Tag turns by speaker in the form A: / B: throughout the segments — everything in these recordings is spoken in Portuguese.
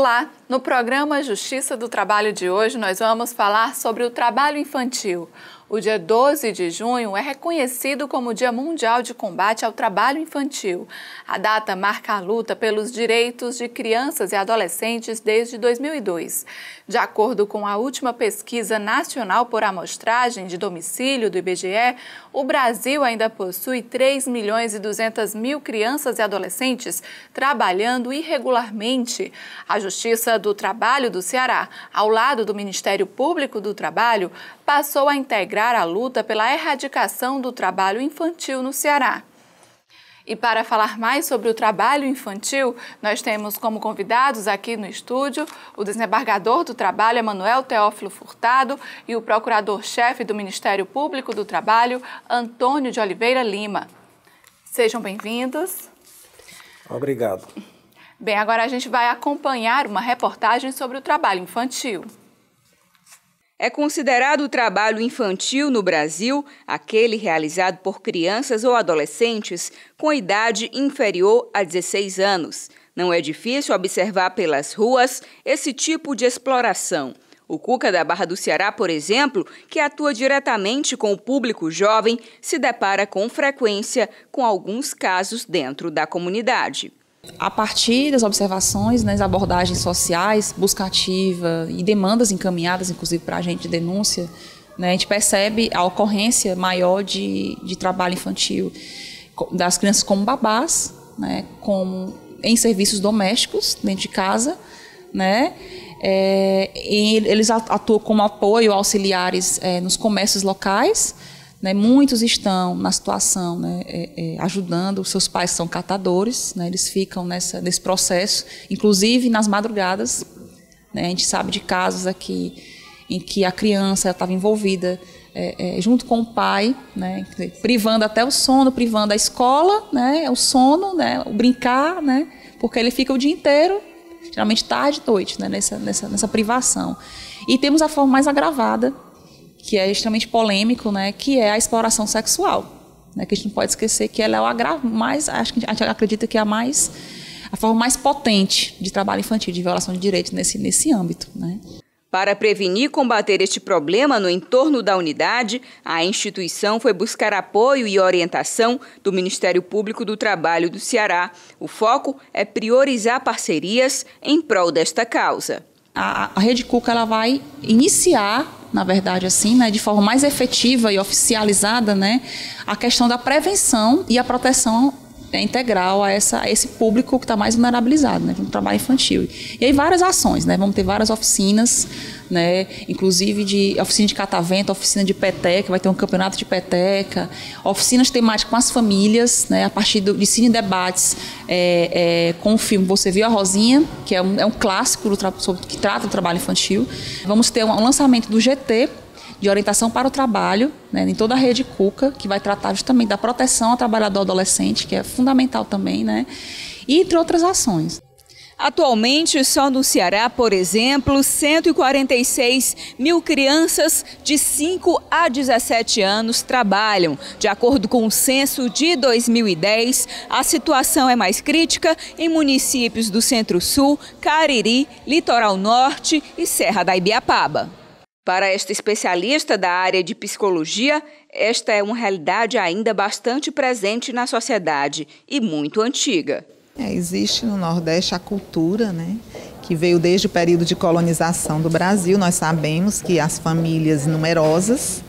A: Olá! No programa Justiça do Trabalho de hoje, nós vamos falar sobre o trabalho infantil, o dia 12 de junho é reconhecido como Dia Mundial de Combate ao Trabalho Infantil. A data marca a luta pelos direitos de crianças e adolescentes desde 2002. De acordo com a última pesquisa nacional por amostragem de domicílio do IBGE, o Brasil ainda possui 3 milhões e 200 mil crianças e adolescentes trabalhando irregularmente. A Justiça do Trabalho do Ceará, ao lado do Ministério Público do Trabalho, passou a integrar a luta pela erradicação do trabalho infantil no Ceará. E para falar mais sobre o trabalho infantil, nós temos como convidados aqui no estúdio o desembargador do trabalho, Emanuel Teófilo Furtado, e o procurador-chefe do Ministério Público do Trabalho, Antônio de Oliveira Lima. Sejam bem-vindos. Obrigado. Bem, agora a gente vai acompanhar uma reportagem sobre o trabalho infantil.
B: É considerado o trabalho infantil no Brasil aquele realizado por crianças ou adolescentes com idade inferior a 16 anos. Não é difícil observar pelas ruas esse tipo de exploração. O Cuca da Barra do Ceará, por exemplo, que atua diretamente com o público jovem, se depara com frequência com alguns casos dentro da comunidade. A
C: partir das observações, nas né, abordagens sociais, busca ativa e demandas encaminhadas, inclusive, para a gente de denúncia, né, a gente percebe a ocorrência maior de, de trabalho infantil das crianças como babás, né, como em serviços domésticos, dentro de casa, né? É, eles atuam como apoio auxiliares é, nos comércios locais né, muitos estão na situação né, é, é, ajudando, os seus pais são catadores, né, eles ficam nessa, nesse processo, inclusive nas madrugadas. Né, a gente sabe de casos aqui em que a criança estava envolvida é, é, junto com o pai, né, privando até o sono, privando a escola, né, o sono, o brincar, porque ele fica o dia inteiro, geralmente tarde e noite, nessa, nessa, nessa privação. E temos a forma mais agravada, que é extremamente polêmico, né, que é a exploração sexual. Né, que a gente não pode esquecer que ela é o agravo mais, acho que a gente acredita que é a mais a forma mais potente de trabalho infantil, de violação de direitos nesse, nesse âmbito. Né?
B: Para prevenir e combater este problema no entorno da unidade, a instituição foi buscar apoio e orientação do Ministério Público do Trabalho do Ceará. O foco é priorizar parcerias em prol desta causa. A, a Rede Cuca ela vai
C: iniciar na verdade, assim, né, de forma mais efetiva e oficializada, né, a questão da prevenção e a proteção integral a, essa, a esse público que está mais vulnerabilizado, né, no trabalho infantil. E aí várias ações, né, vamos ter várias oficinas né? Inclusive de oficina de catavento, oficina de peteca, vai ter um campeonato de peteca, oficinas temáticas com as famílias, né? A partir do, de cine debates é, é, com o filme Você Viu a Rosinha, que é um, é um clássico sobre, que trata o trabalho infantil. Vamos ter um, um lançamento do GT, de orientação para o trabalho, né, em toda a rede Cuca, que vai tratar justamente da proteção ao trabalhador adolescente, que é fundamental também, né, e entre outras
B: ações. Atualmente, só no Ceará, por exemplo, 146 mil crianças de 5 a 17 anos trabalham. De acordo com o censo de 2010, a situação é mais crítica em municípios do Centro-Sul, Cariri, Litoral Norte e Serra da Ibiapaba. Para esta especialista da área de psicologia, esta é uma realidade ainda bastante presente na sociedade e muito antiga.
D: É, existe no Nordeste a cultura, né? Que veio desde o período de colonização do Brasil. Nós sabemos que as famílias numerosas,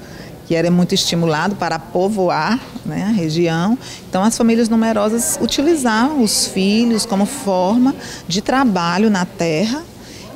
D: que era muito estimulado para povoar né, a região, então as famílias numerosas utilizavam os filhos como forma de trabalho na terra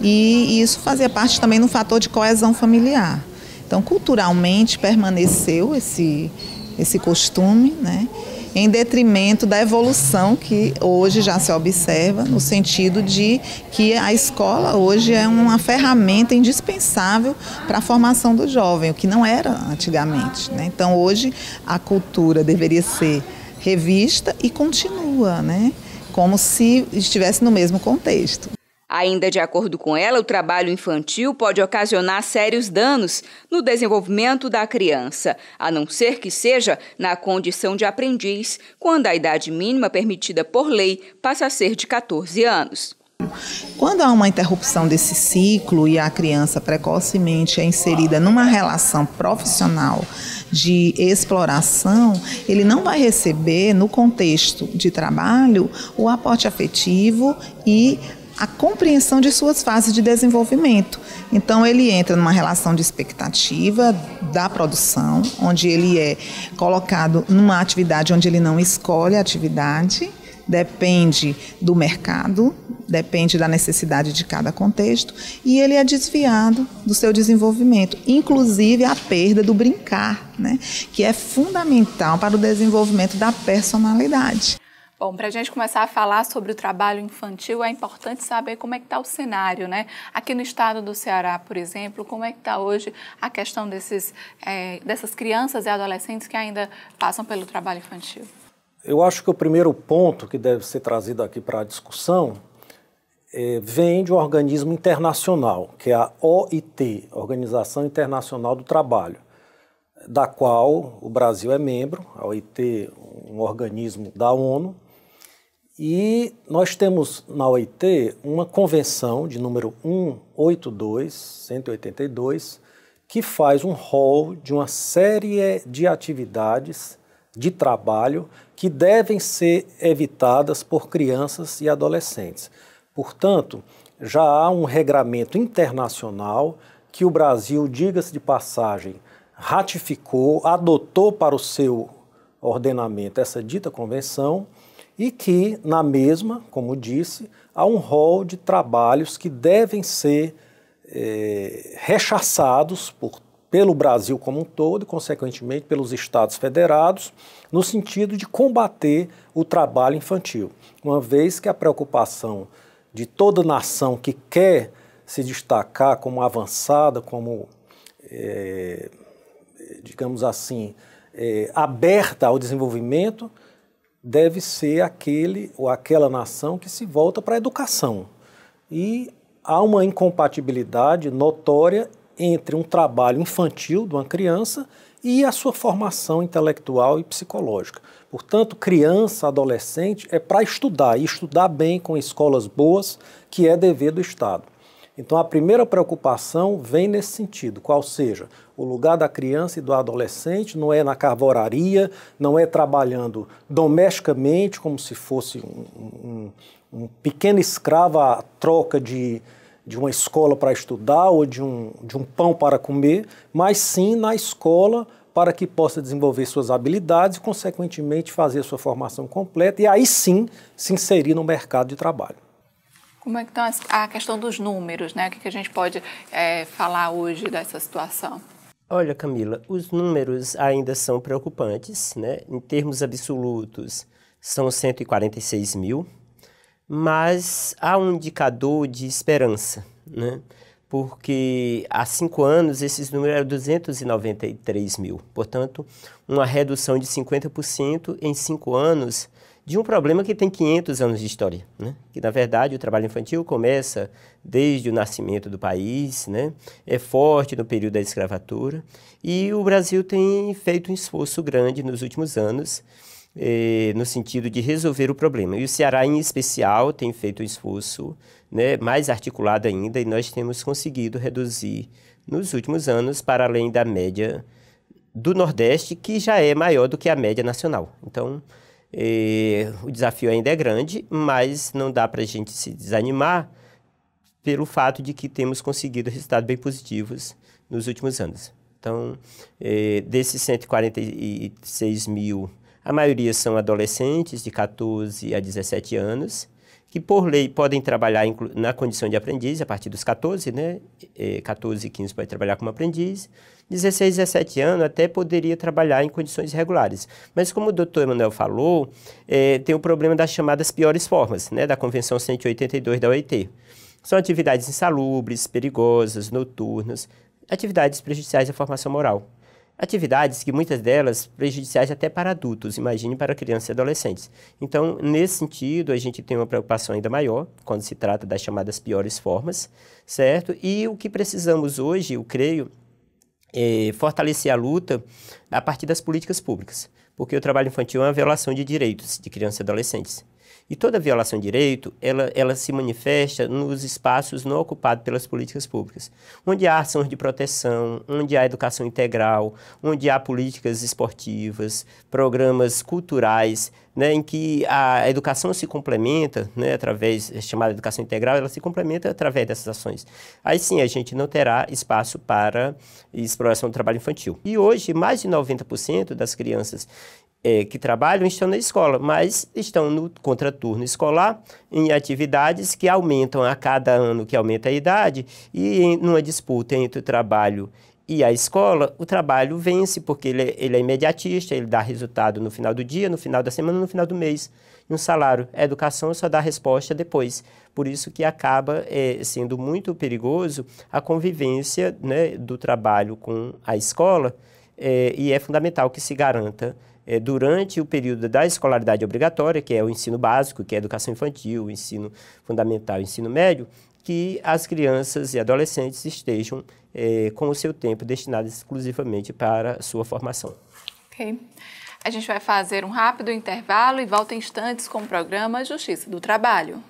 D: e isso fazia parte também no fator de coesão familiar. Então, culturalmente permaneceu esse, esse costume, né? em detrimento da evolução que hoje já se observa, no sentido de que a escola hoje é uma ferramenta indispensável para a formação do jovem, o que não era antigamente. Né? Então, hoje, a cultura deveria ser revista e continua, né? como se estivesse no mesmo contexto.
B: Ainda de acordo com ela, o trabalho infantil pode ocasionar sérios danos no desenvolvimento da criança, a não ser que seja na condição de aprendiz, quando a idade mínima permitida por lei passa a ser de 14 anos.
D: Quando há uma interrupção desse ciclo e a criança precocemente é inserida numa relação profissional de exploração, ele não vai receber, no contexto de trabalho, o aporte afetivo e a compreensão de suas fases de desenvolvimento. Então ele entra numa relação de expectativa da produção, onde ele é colocado numa atividade onde ele não escolhe a atividade, depende do mercado, depende da necessidade de cada contexto, e ele é desviado do seu desenvolvimento, inclusive a perda do brincar, né, que é fundamental para o desenvolvimento da personalidade.
A: Bom, para a gente começar a falar sobre o trabalho infantil, é importante saber como é que está o cenário, né? Aqui no estado do Ceará, por exemplo, como é que está hoje a questão desses, é, dessas crianças e adolescentes que ainda passam pelo trabalho infantil?
E: Eu acho que o primeiro ponto que deve ser trazido aqui para a discussão é, vem de um organismo internacional, que é a OIT, Organização Internacional do Trabalho da qual o Brasil é membro, a OIT, um organismo da ONU, e nós temos na OIT uma convenção de número 182, 182, que faz um rol de uma série de atividades de trabalho que devem ser evitadas por crianças e adolescentes. Portanto, já há um regramento internacional que o Brasil, diga-se de passagem, ratificou, adotou para o seu ordenamento essa dita convenção e que, na mesma, como disse, há um rol de trabalhos que devem ser é, rechaçados por, pelo Brasil como um todo e, consequentemente, pelos Estados federados, no sentido de combater o trabalho infantil, uma vez que a preocupação de toda nação que quer se destacar como avançada, como, é, digamos assim, é, aberta ao desenvolvimento, deve ser aquele ou aquela nação que se volta para a educação. E há uma incompatibilidade notória entre um trabalho infantil de uma criança e a sua formação intelectual e psicológica. Portanto, criança, adolescente é para estudar, e estudar bem com escolas boas, que é dever do Estado. Então, a primeira preocupação vem nesse sentido, qual seja, o lugar da criança e do adolescente não é na carvoraria, não é trabalhando domesticamente, como se fosse um, um, um pequeno escravo à troca de, de uma escola para estudar ou de um, de um pão para comer, mas sim na escola para que possa desenvolver suas habilidades e, consequentemente, fazer sua formação completa e aí sim se inserir no mercado de trabalho.
A: Como é que está a questão dos números, né? O que, que a gente pode é, falar hoje dessa situação?
F: Olha, Camila, os números ainda são preocupantes, né? Em termos absolutos, são 146 mil, mas há um indicador de esperança, né? porque há cinco anos esses números eram 293 mil. Portanto, uma redução de 50% em cinco anos de um problema que tem 500 anos de história, né? que na verdade o trabalho infantil começa desde o nascimento do país, né? é forte no período da escravatura e o Brasil tem feito um esforço grande nos últimos anos eh, no sentido de resolver o problema. E o Ceará, em especial, tem feito um esforço né, mais articulado ainda e nós temos conseguido reduzir nos últimos anos para além da média do Nordeste, que já é maior do que a média nacional. Então, e, o desafio ainda é grande, mas não dá para a gente se desanimar pelo fato de que temos conseguido resultados bem positivos nos últimos anos. Então, eh, desses 146 mil, a maioria são adolescentes de 14 a 17 anos, que por lei podem trabalhar na condição de aprendiz a partir dos 14, né? 14 e 15 pode trabalhar como aprendiz, 16, 17 anos até poderia trabalhar em condições regulares. Mas como o doutor Emanuel falou, é, tem o problema das chamadas piores formas, né, da Convenção 182 da OIT. São atividades insalubres, perigosas, noturnas, atividades prejudiciais à formação moral. Atividades que muitas delas prejudiciais até para adultos, imagine para crianças e adolescentes. Então, nesse sentido, a gente tem uma preocupação ainda maior quando se trata das chamadas piores formas, certo? E o que precisamos hoje, eu creio, eh, fortalecer a luta a partir das políticas públicas, porque o trabalho infantil é uma violação de direitos de crianças e adolescentes. E toda violação de direito, ela, ela se manifesta nos espaços não ocupados pelas políticas públicas, onde há ações de proteção, onde há educação integral, onde há políticas esportivas, programas culturais, né, em que a educação se complementa, né, através, é chamada educação integral, ela se complementa através dessas ações. Aí sim, a gente não terá espaço para exploração do trabalho infantil. E hoje, mais de 90% das crianças é, que trabalham estão na escola, mas estão no contraturno escolar, em atividades que aumentam a cada ano que aumenta a idade, e em, numa disputa entre o trabalho e a escola, o trabalho vence, porque ele é, ele é imediatista, ele dá resultado no final do dia, no final da semana, no final do mês. E um salário, a educação só dá resposta depois. Por isso que acaba é, sendo muito perigoso a convivência né, do trabalho com a escola, é, e é fundamental que se garanta é, durante o período da escolaridade obrigatória, que é o ensino básico, que é a educação infantil, o ensino fundamental, o ensino médio, que as crianças e adolescentes estejam eh, com o seu tempo destinado exclusivamente para sua formação.
A: Ok. A gente vai fazer um rápido intervalo e volta em instantes com o programa Justiça do Trabalho.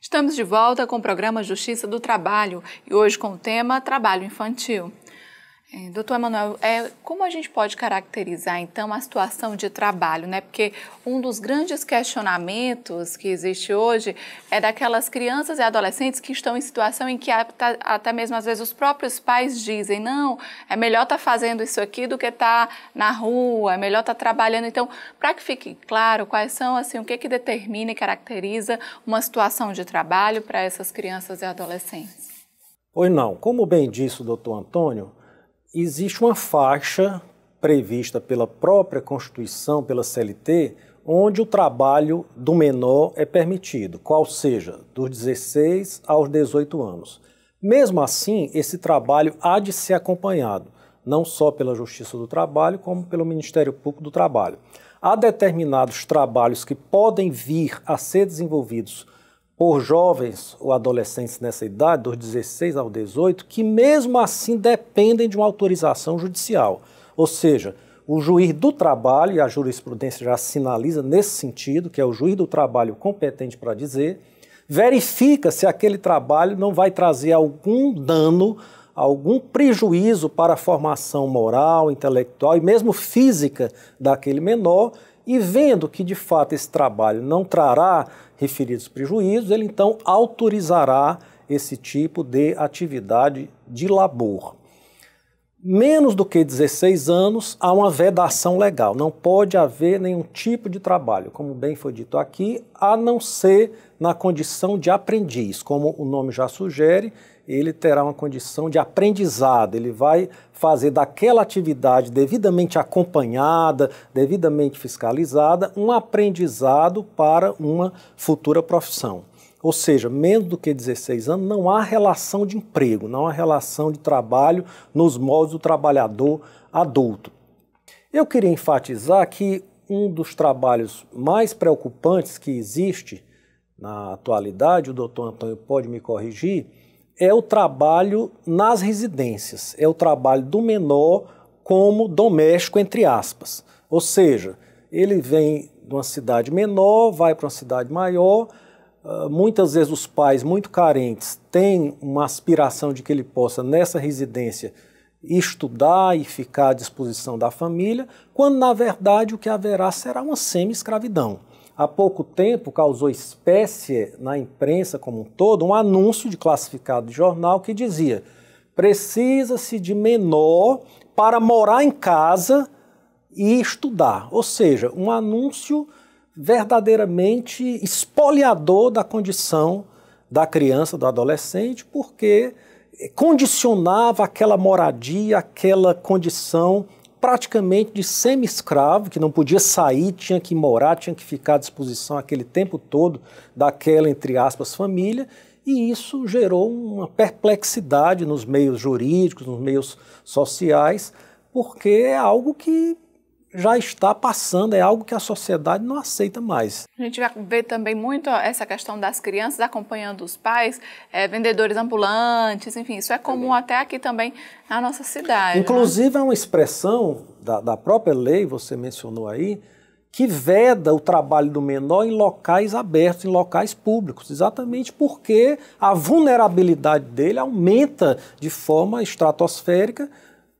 A: Estamos de volta com o programa Justiça do Trabalho e hoje com o tema Trabalho Infantil. É, doutor Emanuel, é, como a gente pode caracterizar então a situação de trabalho, né? Porque um dos grandes questionamentos que existe hoje é daquelas crianças e adolescentes que estão em situação em que até, até mesmo às vezes os próprios pais dizem, não, é melhor estar tá fazendo isso aqui do que estar tá na rua, é melhor estar tá trabalhando. Então, para que fique claro quais são assim, o que que determina e caracteriza uma situação de trabalho para essas crianças e adolescentes?
E: Pois não, como bem disse o doutor Antônio, existe uma faixa prevista pela própria Constituição, pela CLT, onde o trabalho do menor é permitido, qual seja, dos 16 aos 18 anos. Mesmo assim, esse trabalho há de ser acompanhado, não só pela Justiça do Trabalho, como pelo Ministério Público do Trabalho. Há determinados trabalhos que podem vir a ser desenvolvidos por jovens ou adolescentes nessa idade, dos 16 ao 18, que mesmo assim dependem de uma autorização judicial. Ou seja, o juiz do trabalho, e a jurisprudência já sinaliza nesse sentido, que é o juiz do trabalho competente para dizer, verifica se aquele trabalho não vai trazer algum dano, algum prejuízo para a formação moral, intelectual e mesmo física daquele menor e vendo que de fato esse trabalho não trará referidos prejuízos, ele então autorizará esse tipo de atividade de labor. Menos do que 16 anos, há uma vedação legal. Não pode haver nenhum tipo de trabalho, como bem foi dito aqui, a não ser na condição de aprendiz, como o nome já sugere, ele terá uma condição de aprendizado, ele vai fazer daquela atividade devidamente acompanhada, devidamente fiscalizada, um aprendizado para uma futura profissão. Ou seja, menos do que 16 anos não há relação de emprego, não há relação de trabalho nos moldes do trabalhador adulto. Eu queria enfatizar que um dos trabalhos mais preocupantes que existe na atualidade, o doutor Antônio pode me corrigir, é o trabalho nas residências, é o trabalho do menor como doméstico, entre aspas. Ou seja, ele vem de uma cidade menor, vai para uma cidade maior. Ah, muitas vezes os pais muito carentes têm uma aspiração de que ele possa, nessa residência, estudar e ficar à disposição da família, quando na verdade o que haverá será uma semi-escravidão há pouco tempo causou espécie na imprensa como um todo um anúncio de classificado de jornal que dizia: precisa-se de menor para morar em casa e estudar. Ou seja, um anúncio verdadeiramente espoliador da condição da criança, do adolescente, porque condicionava aquela moradia, aquela condição praticamente de semi-escravo, que não podia sair, tinha que morar, tinha que ficar à disposição aquele tempo todo daquela, entre aspas, família, e isso gerou uma perplexidade nos meios jurídicos, nos meios sociais, porque é algo que já está passando, é algo que a sociedade não aceita mais.
A: A gente vai ver também muito essa questão das crianças acompanhando os pais, é, vendedores ambulantes, enfim, isso é comum também. até aqui também na nossa cidade. Né? Inclusive,
E: né? é uma expressão da, da própria lei, você mencionou aí, que veda o trabalho do menor em locais abertos, em locais públicos, exatamente porque a vulnerabilidade dele aumenta de forma estratosférica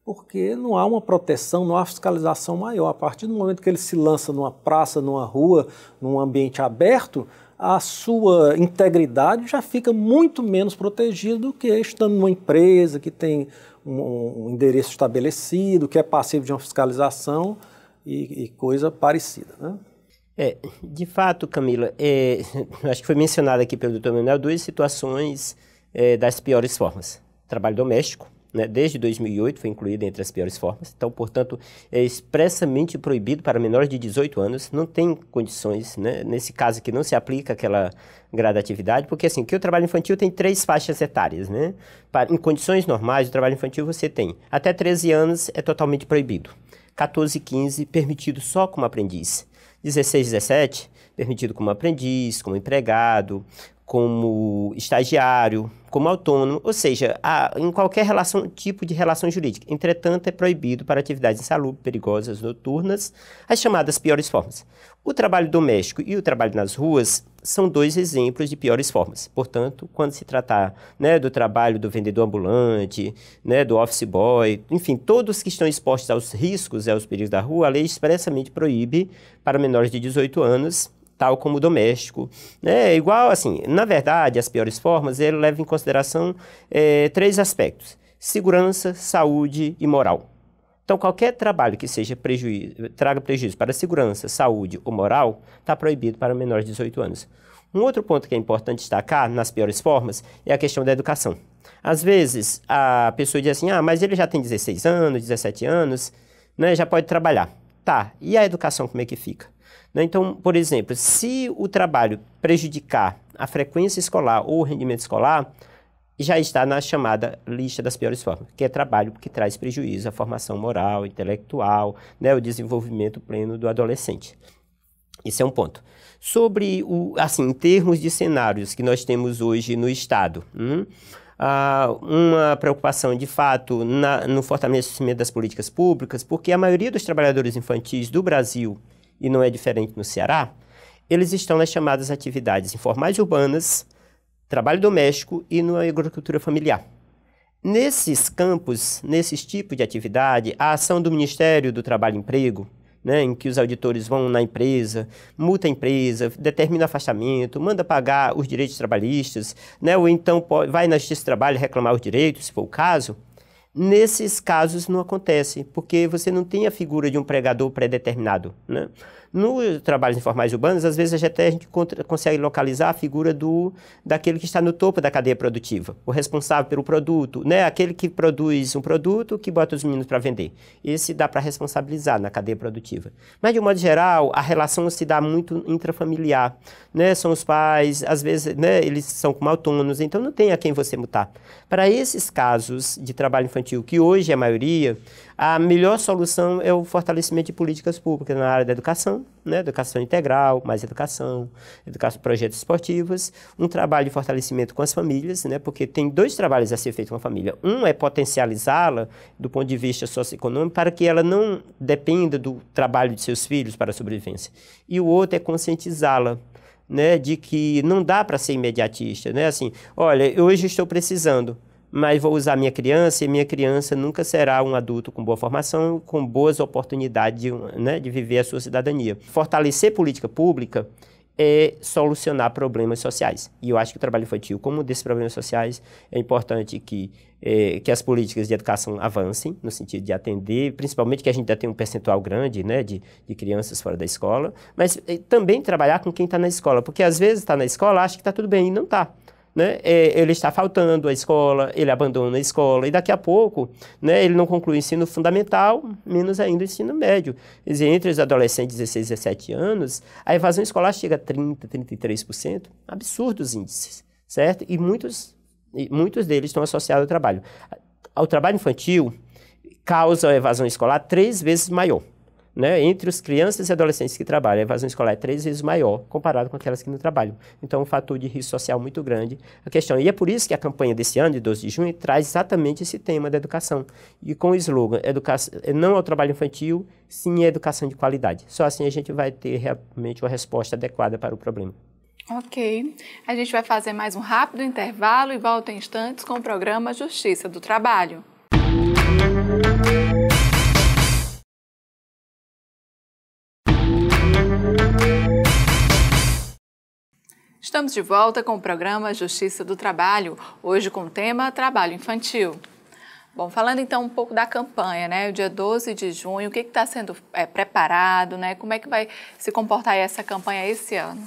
E: porque não há uma proteção, não há fiscalização maior. A partir do momento que ele se lança numa praça, numa rua, num ambiente aberto, a sua integridade já fica muito menos protegida do que estando numa empresa que tem um, um endereço estabelecido, que é passivo de uma fiscalização e, e coisa parecida. Né?
F: É, de fato, Camila, é, acho que foi mencionado aqui pelo doutor Manuel duas situações é, das piores formas. Trabalho doméstico, né, desde 2008 foi incluída entre as piores formas. Então, portanto, é expressamente proibido para menores de 18 anos, não tem condições, né, nesse caso que não se aplica aquela gradatividade, porque assim, que o trabalho infantil tem três faixas etárias, né? Para, em condições normais, o trabalho infantil você tem até 13 anos é totalmente proibido. 14 15 permitido só como aprendiz. 16 17 permitido como aprendiz, como empregado, como estagiário, como autônomo, ou seja, a, em qualquer relação, tipo de relação jurídica. Entretanto, é proibido para atividades insalubres, perigosas, noturnas, as chamadas piores formas. O trabalho doméstico e o trabalho nas ruas são dois exemplos de piores formas. Portanto, quando se tratar né, do trabalho do vendedor ambulante, né, do office boy, enfim, todos que estão expostos aos riscos e aos perigos da rua, a lei expressamente proíbe para menores de 18 anos tal como doméstico. Né? É igual, assim, na verdade, as piores formas, ele leva em consideração é, três aspectos. Segurança, saúde e moral. Então, qualquer trabalho que seja prejuízo, traga prejuízo para a segurança, saúde ou moral está proibido para menores de 18 anos. Um outro ponto que é importante destacar, nas piores formas, é a questão da educação. Às vezes, a pessoa diz assim, ah, mas ele já tem 16 anos, 17 anos, né, já pode trabalhar. Tá, e a educação como é que fica? Né? Então, por exemplo, se o trabalho prejudicar a frequência escolar ou o rendimento escolar, já está na chamada lista das piores formas, que é trabalho que traz prejuízo à formação moral, intelectual, né, o desenvolvimento pleno do adolescente. Esse é um ponto. Sobre, o, assim, em termos de cenários que nós temos hoje no Estado, hum, ah, uma preocupação de fato na, no fortalecimento das políticas públicas, porque a maioria dos trabalhadores infantis do Brasil e não é diferente no Ceará, eles estão nas chamadas atividades informais urbanas, trabalho doméstico e na agricultura familiar. Nesses campos, nesses tipos de atividade, a ação do Ministério do Trabalho e Emprego, né, em que os auditores vão na empresa, multa a empresa, determina afastamento, manda pagar os direitos trabalhistas, né, ou então vai na Justiça do Trabalho reclamar os direitos, se for o caso, Nesses casos não acontece, porque você não tem a figura de um pregador predeterminado Né? No trabalhos informais urbanos, às vezes até a gente consegue localizar a figura do daquele que está no topo da cadeia produtiva, o responsável pelo produto, né? Aquele que produz um produto que bota os meninos para vender. Esse dá para responsabilizar na cadeia produtiva. Mas de um modo geral, a relação se dá muito intrafamiliar, né? São os pais, às vezes, né? Eles são como autônomos, então não tem a quem você mutar. Para esses casos de trabalho infantil, que hoje é a maioria, a melhor solução é o fortalecimento de políticas públicas na área da educação, né? educação integral, mais educação, educação projetos esportivos, um trabalho de fortalecimento com as famílias, né? porque tem dois trabalhos a ser feito com a família. Um é potencializá-la do ponto de vista socioeconômico para que ela não dependa do trabalho de seus filhos para a sobrevivência. E o outro é conscientizá-la né, de que não dá para ser imediatista, né? Assim, olha, hoje estou precisando, mas vou usar minha criança e minha criança nunca será um adulto com boa formação, com boas oportunidades de, né, de viver a sua cidadania. Fortalecer política pública é solucionar problemas sociais. E eu acho que o trabalho infantil, como um desses problemas sociais, é importante que, é, que as políticas de educação avancem, no sentido de atender, principalmente que a gente já tem um percentual grande né, de, de crianças fora da escola, mas é, também trabalhar com quem está na escola, porque às vezes está na escola, acha que está tudo bem, e não está né, é, ele está faltando à escola, ele abandona a escola, e daqui a pouco né, ele não conclui o ensino fundamental, menos ainda o ensino médio. Quer dizer, entre os adolescentes de 16 e 17 anos, a evasão escolar chega a 30%, 33%, absurdos índices, certo? E muitos, e muitos deles estão associados ao trabalho. Ao trabalho infantil, causa a evasão escolar três vezes maior né, entre os crianças e adolescentes que trabalham, a evasão escolar é três vezes maior comparado com aquelas que não trabalham. Então, é um fator de risco social muito grande a questão. E é por isso que a campanha desse ano, de 12 de junho, traz exatamente esse tema da educação. E com o slogan, educa não ao trabalho infantil, sim à educação de qualidade. Só assim a gente vai ter realmente uma resposta adequada para o problema.
A: Ok. A gente vai fazer mais um rápido intervalo e volta em instantes com o programa Justiça do Trabalho. Estamos de volta com o programa Justiça do Trabalho, hoje com o tema Trabalho Infantil. Bom, falando então um pouco da campanha, né? O dia 12 de junho, o que está sendo é, preparado, né? Como é que vai se comportar essa campanha esse ano?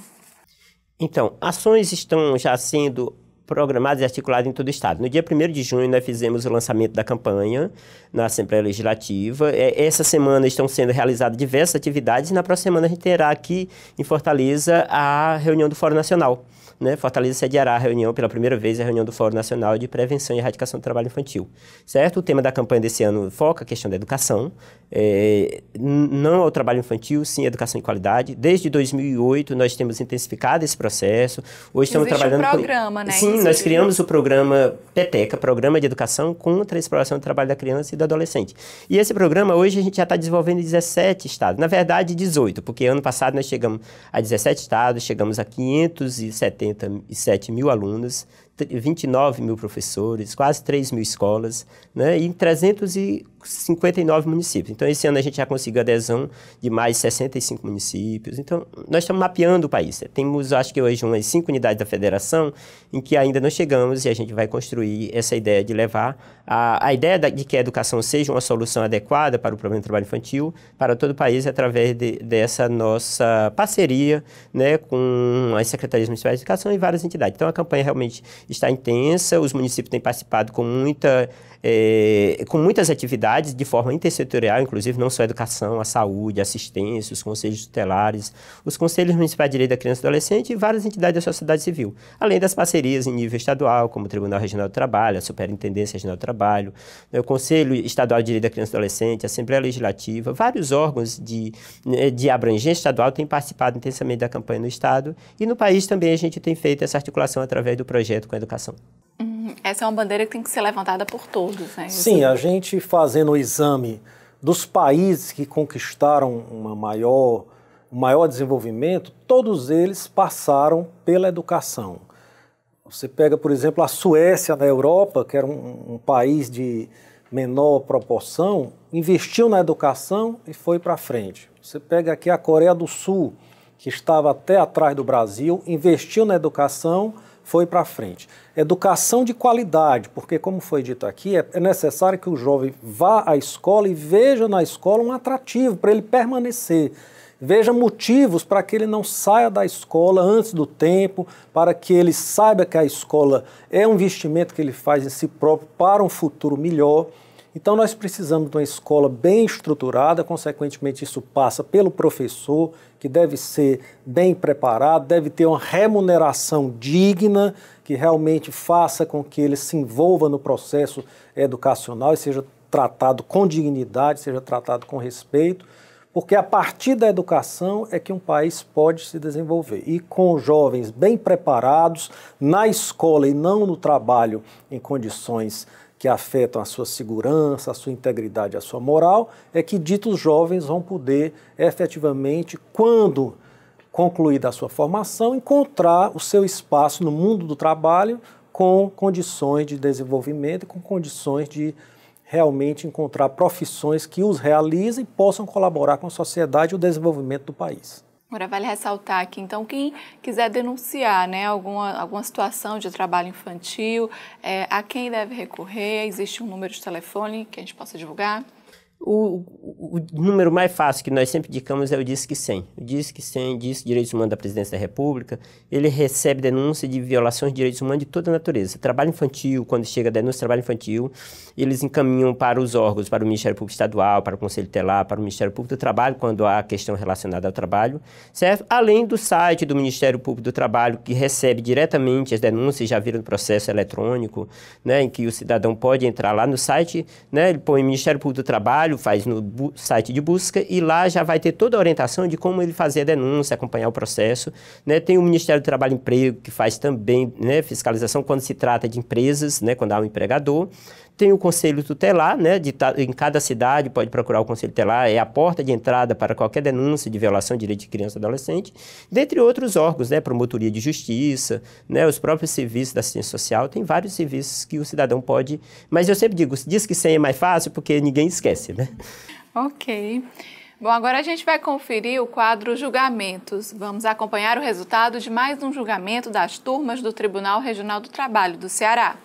F: Então, ações estão já sendo programados e articulados em todo o Estado. No dia 1 de junho, nós fizemos o lançamento da campanha na Assembleia Legislativa. É, essa semana estão sendo realizadas diversas atividades e na próxima semana a gente terá aqui em Fortaleza a reunião do Fórum Nacional né, Fortaleza sediará a reunião pela primeira vez, é a reunião do Fórum Nacional de Prevenção e Erradicação do Trabalho Infantil. Certo? O tema da campanha desse ano foca a questão da educação, é, não ao trabalho infantil, sim à educação de qualidade. Desde 2008 nós temos intensificado esse processo. Hoje Existe estamos trabalhando um programa,
C: com... né? Sim, Existe nós criamos o
F: programa PETECA, Programa de Educação contra a Exploração do Trabalho da Criança e do Adolescente. E esse programa hoje a gente já está desenvolvendo em 17 estados, na verdade 18, porque ano passado nós chegamos a 17 estados, chegamos a 570 187 mil alunos, 29 mil professores, quase 3 mil escolas, né, e 340 59 municípios. Então, esse ano a gente já conseguiu adesão de mais 65 municípios. Então, nós estamos mapeando o país. Temos, acho que hoje, umas cinco unidades da federação em que ainda não chegamos e a gente vai construir essa ideia de levar a, a ideia de que a educação seja uma solução adequada para o problema do trabalho infantil para todo o país através de, dessa nossa parceria né, com as secretarias municipais de educação e várias entidades. Então, a campanha realmente está intensa, os municípios têm participado com, muita, é, com muitas atividades entidades de forma intersetorial, inclusive não só a educação, a saúde, a assistência, os conselhos tutelares, os conselhos municipais de direito da criança e adolescente e várias entidades da sociedade civil, além das parcerias em nível estadual, como o Tribunal Regional do Trabalho, a Superintendência Regional do Trabalho, né, o Conselho Estadual de Direito da Criança e Adolescente, a Assembleia Legislativa, vários órgãos de, né, de abrangência estadual têm participado intensamente da campanha no Estado e no país também a gente tem feito essa articulação através do projeto
E: com a educação.
A: Essa é uma bandeira que tem que ser levantada por todos, né? Sim,
E: a gente fazendo o exame dos países que conquistaram uma maior, um maior desenvolvimento, todos eles passaram pela educação. Você pega, por exemplo, a Suécia na Europa, que era um, um país de menor proporção, investiu na educação e foi para frente. Você pega aqui a Coreia do Sul, que estava até atrás do Brasil, investiu na educação foi para frente. Educação de qualidade, porque, como foi dito aqui, é, é necessário que o jovem vá à escola e veja na escola um atrativo para ele permanecer. Veja motivos para que ele não saia da escola antes do tempo, para que ele saiba que a escola é um investimento que ele faz em si próprio para um futuro melhor. Então nós precisamos de uma escola bem estruturada, consequentemente isso passa pelo professor, que deve ser bem preparado, deve ter uma remuneração digna, que realmente faça com que ele se envolva no processo educacional e seja tratado com dignidade, seja tratado com respeito, porque a partir da educação é que um país pode se desenvolver. E com jovens bem preparados na escola e não no trabalho em condições que afetam a sua segurança, a sua integridade, a sua moral, é que ditos jovens vão poder efetivamente, quando concluída a sua formação, encontrar o seu espaço no mundo do trabalho com condições de desenvolvimento, e com condições de realmente encontrar profissões que os realizem e possam colaborar com a sociedade e o desenvolvimento do país.
A: Agora, vale ressaltar aqui, então, quem quiser denunciar né, alguma, alguma situação de trabalho infantil, é, a quem deve recorrer? Existe um número de telefone que a gente possa divulgar?
F: O, o, o, número mais fácil que nós sempre indicamos é o Disque 100. O Disque 100 DISC, Direitos Humanos da Presidência da República. Ele recebe denúncia de violações de direitos humanos de toda natureza. Trabalho infantil, quando chega a denúncia de trabalho infantil, eles encaminham para os órgãos, para o Ministério Público Estadual, para o Conselho Telar, para o Ministério Público do Trabalho, quando há questão relacionada ao trabalho, certo? Além do site do Ministério Público do Trabalho, que recebe diretamente as denúncias, já viram processo eletrônico, né, em que o cidadão pode entrar lá no site, né, ele põe Ministério Público do Trabalho, trabalho, faz no site de busca e lá já vai ter toda a orientação de como ele fazer a denúncia, acompanhar o processo. Né? Tem o Ministério do Trabalho e Emprego, que faz também né, fiscalização quando se trata de empresas, né, quando há um empregador. Tem o conselho tutelar, né? De, em cada cidade pode procurar o conselho tutelar, é a porta de entrada para qualquer denúncia de violação de direito de criança e adolescente, dentre outros órgãos, né? Promotoria de justiça, né? Os próprios serviços da assistência social, tem vários serviços que o cidadão pode. Mas eu sempre digo, diz que sem é mais fácil porque ninguém esquece, né?
A: Ok. Bom, agora a gente vai conferir o quadro Julgamentos. Vamos acompanhar o resultado de mais um julgamento das turmas do Tribunal Regional do Trabalho do Ceará.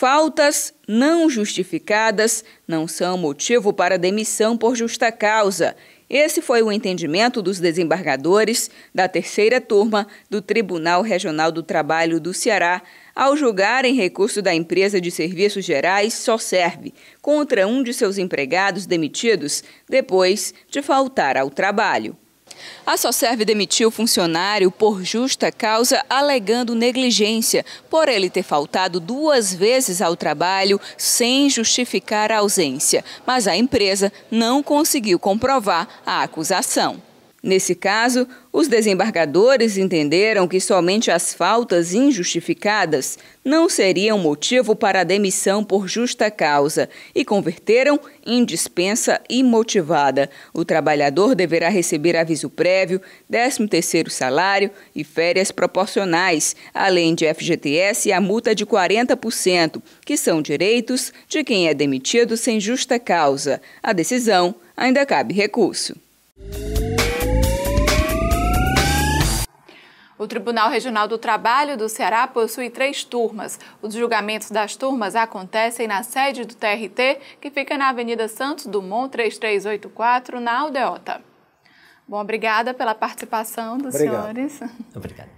B: Faltas não justificadas não são motivo para demissão por justa causa. Esse foi o entendimento dos desembargadores da terceira turma do Tribunal Regional do Trabalho do Ceará ao julgarem recurso da empresa de serviços gerais só contra um de seus empregados demitidos depois de faltar ao trabalho. A Socerve demitiu o funcionário por justa causa, alegando negligência, por ele ter faltado duas vezes ao trabalho sem justificar a ausência. Mas a empresa não conseguiu comprovar a acusação. Nesse caso, os desembargadores entenderam que somente as faltas injustificadas não seriam motivo para demissão por justa causa e converteram em dispensa imotivada. O trabalhador deverá receber aviso prévio, 13º salário e férias proporcionais, além de FGTS e a multa de 40%, que são direitos de quem é demitido sem justa causa. A decisão ainda cabe recurso.
A: O Tribunal Regional do Trabalho do Ceará possui três turmas. Os julgamentos das turmas acontecem na sede do TRT, que fica na Avenida Santos Dumont 3384, na Aldeota. Bom, obrigada pela participação dos Obrigado. senhores. Obrigado.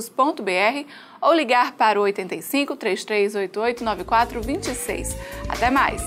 A: alimentos.br ou ligar para o 85 3388 9426. Até mais!